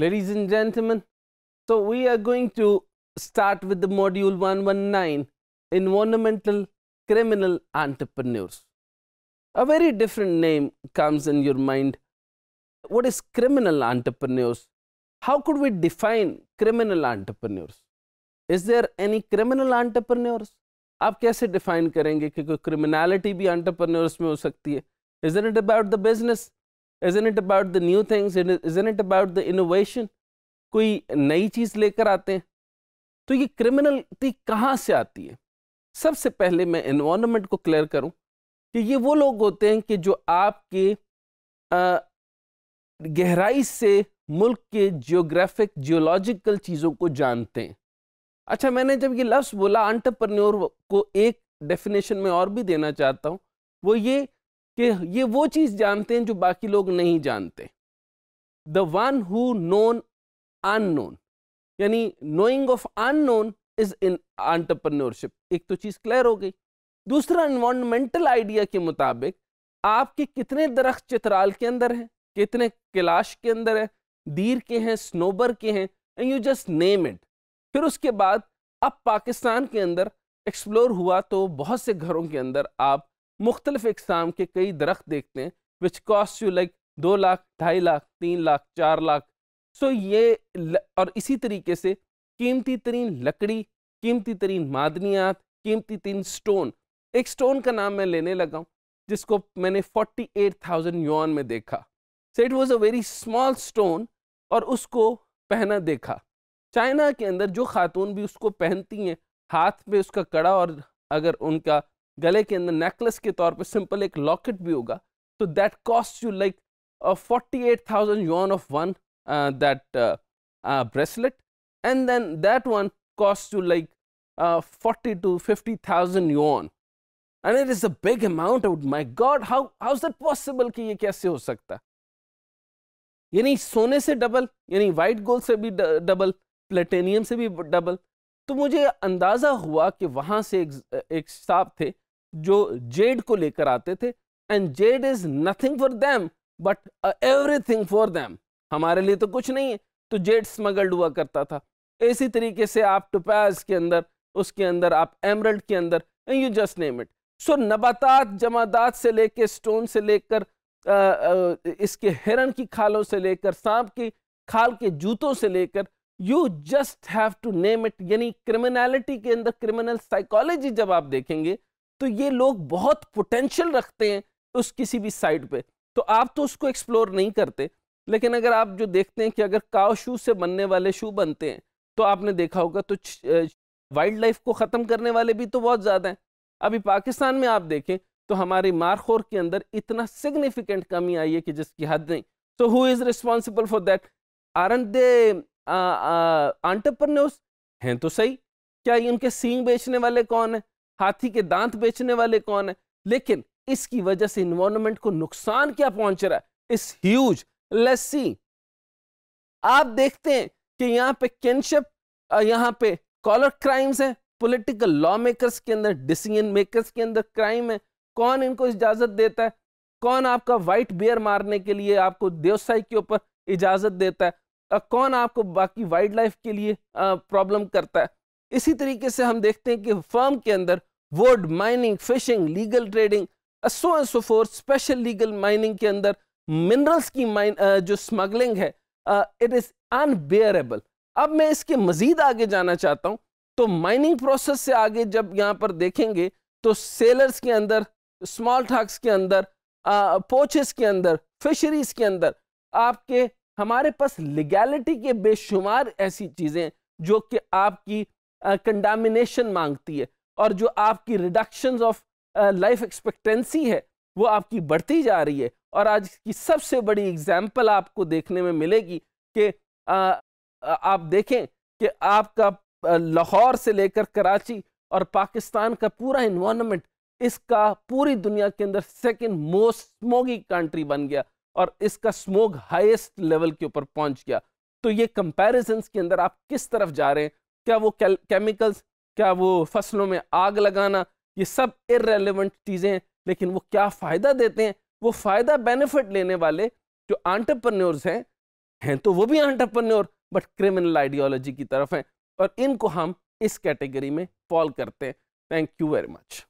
Ladies and gentlemen, so we are going to start with the module 119, Environmental Criminal Entrepreneurs. A very different name comes in your mind. What is criminal entrepreneurs? How could we define criminal entrepreneurs? Is there any criminal entrepreneurs? How कैसे define criminality be entrepreneurs? is भी entrepreneurs में हो सकती isn't it about the new things isn't it about the innovation कोई नई चीज़ लेकर आते हैं तो ये क्रिमिनलिटी कहाँ से आती है सबसे पहले मैं इन्वामेंट को क्लियर करूँ कि ये वो लोग होते हैं कि जो आपके आ, गहराई से मुल्क के जियोग्राफिक जियोलॉजिकल चीज़ों को जानते हैं अच्छा मैंने जब ये लफ्ज़ बोला अंटरप्रन्योर को एक डेफिनेशन में और भी देना चाहता हूँ वो ये कि ये वो चीज़ जानते हैं जो बाकी लोग नहीं जानते the one who known un यानी knowing of un is in entrepreneurship एक तो चीज़ क्लियर हो गई दूसरा इन्वामेंटल आइडिया के मुताबिक आपके कितने दरख्त चित्राल के अंदर हैं कितने कैलाश के अंदर है दीर के हैं स्नोबर के हैं and you just name it फिर उसके बाद अब पाकिस्तान के अंदर एक्सप्लोर हुआ तो बहुत से घरों के अंदर आप मुख्तलिफ इकसाम के कई दरख्त देखते हैं विच कॉस्ट यू लाइक दो लाख ढाई लाख तीन लाख चार लाख सो ये और इसी तरीके से कीमती तरीन लकड़ी कीमती तरीन मादनियात कीमती तरीन स्टोन एक स्टोन का नाम मैं लेने लगा हूँ जिसको मैंने फोर्टी एट थाउजेंड यून में देखा so it was a very small stone और उसको पहना देखा चाइना के अंदर जो खातून भी उसको पहनती हैं हाथ में उसका कड़ा और अगर उनका गले के अंदर नेकलेस के तौर पे सिंपल एक लॉकेट भी होगा तो that cost you like forty eight thousand yuan of one that bracelet then that one cost you like forty two fifty thousand yuan and it is a big amount amount. Oh God how how is that possible कि ये कैसे हो सकता यानी सोने से double यानी white gold से भी डबल प्लेटेनियम से भी डबल तो मुझे अंदाज़ा हुआ कि वहाँ से एक एक साहब थे जो जेड को लेकर आते थे and jade is nothing for them but everything for them हमारे लिए तो कुछ नहीं है तो जेड स्मगल्ड हुआ करता था इसी तरीके से आप टुपैज के अंदर उसके अंदर आप एमरल्ड के अंदर and you just name it so नबातात जमादात से लेकर स्टोन से लेकर uh, uh, इसके हिरन की खालों से लेकर सांप की खाल के जूतों से लेकर you just have to name it यानी क्रिमिनलिटी के अंदर क्रिमिनल साइकोलॉजी जब आप देखेंगे तो ये लोग बहुत पोटेंशियल रखते हैं उस किसी भी साइड पे तो आप तो उसको एक्सप्लोर नहीं करते लेकिन अगर आप जो देखते हैं कि अगर काव शू से बनने वाले शू बनते हैं तो आपने देखा होगा तो वाइल्ड लाइफ को ख़त्म करने वाले भी तो बहुत ज़्यादा हैं अभी पाकिस्तान में आप देखें तो हमारी मारखोर के अंदर इतना सिग्निफिकेंट कमी आई है कि जिसकी हद नहीं so who is responsible for that aren't they entrepreneurs हैं तो सही क्या उनके सींग बेचने वाले कौन है हाथी के दांत बेचने वाले कौन है लेकिन इसकी वजह से इन्वायरमेंट को नुकसान क्या पहुंच रहा है इस ह्यूज लेट्स आप देखते हैं कि यहाँ पे किनशिप यहाँ पे कॉलर क्राइम्स हैं पॉलिटिकल लॉ मेकर्स के अंदर डिसीजन मेकर्स के अंदर क्राइम है कौन इनको इजाजत देता है कौन आपका व्हाइट बियर मारने के लिए आपको देवसाई के ऊपर इजाजत देता है कौन आपको बाकी वाइल्ड लाइफ के लिए प्रॉब्लम करता है इसी तरीके से हम देखते हैं कि फर्म के अंदर wood mining fishing legal trading so and so for special legal mining के अंदर मिनरल्स की माइन जो स्मगलिंग है इट इज़ अनबेयरेबल अब मैं इसके मज़ीद आगे जाना चाहता हूँ तो माइनिंग प्रोसेस से आगे जब यहाँ पर देखेंगे तो सेलर्स के अंदर स्मॉल ठाक्स के अंदर पोचेस के अंदर फिशरीज के अंदर आपके हमारे पास लीगैलिटी के बेशुमार ऐसी चीज़ें जो कि आपकी कंडामिनेशन uh, मांगती है और जो आपकी रिडक्शन ऑफ लाइफ एक्सपेक्टेंसी है वो आपकी बढ़ती जा रही है और आज की सबसे बड़ी एग्जाम्पल आपको देखने में मिलेगी कि आप देखें कि आपका लाहौर से लेकर कराची और पाकिस्तान का पूरा इन्वामेंट इसका पूरी दुनिया के अंदर सेकेंड मोस्ट स्मोगी कंट्री बन गया और इसका स्मोक हाईएस्ट लेवल के ऊपर पहुंच गया तो ये कंपेरिजन के अंदर आप किस तरफ जा रहे हैं क्या वो केमिकल्स क्या वो फसलों में आग लगाना ये सब इरेलीवेंट चीज़ें लेकिन वो क्या फ़ायदा देते हैं वो फ़ायदा बेनिफिट लेने वाले जो आंटरप्रन्योर्स हैं हैं तो वो भी आंटरप्रन्योर बट क्रिमिनल आइडियोलॉजी की तरफ हैं और इनको हम इस कैटेगरी में फॉल करते हैं थैंक यू वेरी मच